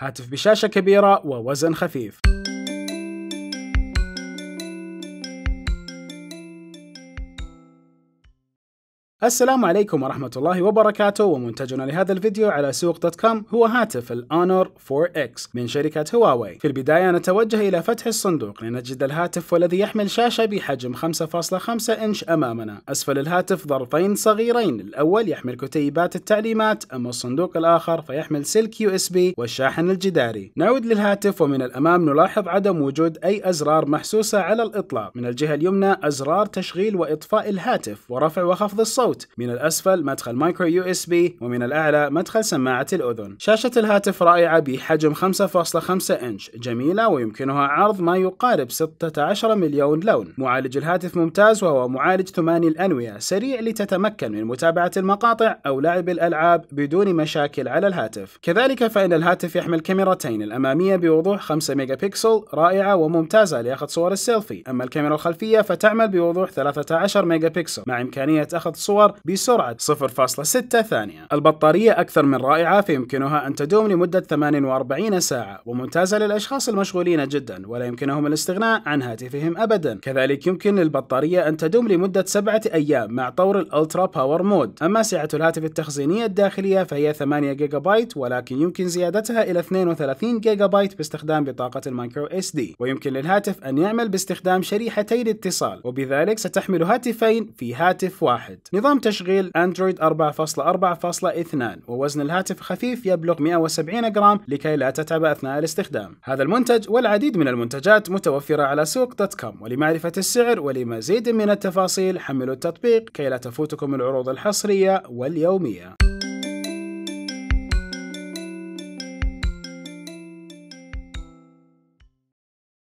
هاتف بشاشة كبيرة ووزن خفيف السلام عليكم ورحمة الله وبركاته ومنتجنا لهذا الفيديو على سوق دوت كوم هو هاتف الأونر 4X من شركة هواوي في البداية نتوجه إلى فتح الصندوق لنجد الهاتف والذي يحمل شاشة بحجم 5.5 إنش أمامنا أسفل الهاتف ظرفين صغيرين الأول يحمل كتيبات التعليمات أما الصندوق الآخر فيحمل سلك يو اس بي والشاحن الجداري نعود للهاتف ومن الأمام نلاحظ عدم وجود أي أزرار محسوسة على الإطلاق من الجهة اليمنى أزرار تشغيل وإطفاء الهاتف ورفع وخفض الصوت الصوت من الأسفل مدخل مايكرو يو اس بي ومن الأعلى مدخل سماعة الأذن شاشة الهاتف رائعة بحجم 5.5 إنش جميلة ويمكنها عرض ما يقارب 16 مليون لون معالج الهاتف ممتاز وهو معالج ثماني الأنوية سريع لتتمكن من متابعة المقاطع أو لعب الألعاب بدون مشاكل على الهاتف كذلك فإن الهاتف يحمل كاميرتين الأمامية بوضوح 5 ميجا بكسل رائعة وممتازة لأخذ صور السيلفي أما الكاميرا الخلفية فتعمل بوضوح 13 ميجا بكسل مع إمكانية أخذ صور الصور بسرعة 0.6 ثانية البطارية أكثر من رائعة فيمكنها أن تدوم لمدة 48 ساعة وممتازة للأشخاص المشغولين جدا ولا يمكنهم الاستغناء عن هاتفهم أبدا كذلك يمكن للبطارية أن تدوم لمدة سبعة أيام مع طور الألترا باور مود أما سعة الهاتف التخزينية الداخلية فهي 8 جيجا بايت ولكن يمكن زيادتها إلى 32 جيجا بايت باستخدام بطاقة المايكرو اس دي ويمكن للهاتف أن يعمل باستخدام شريحتي الاتصال وبذلك ستحمل هاتفين في هاتف واحد نظام نظام تشغيل اندرويد 4.4.2 ووزن الهاتف خفيف يبلغ 170 جرام لكي لا تتعب أثناء الاستخدام هذا المنتج والعديد من المنتجات متوفرة على سوق دوت كوم ولمعرفة السعر ولمزيد من التفاصيل حملوا التطبيق كي لا تفوتكم العروض الحصرية واليومية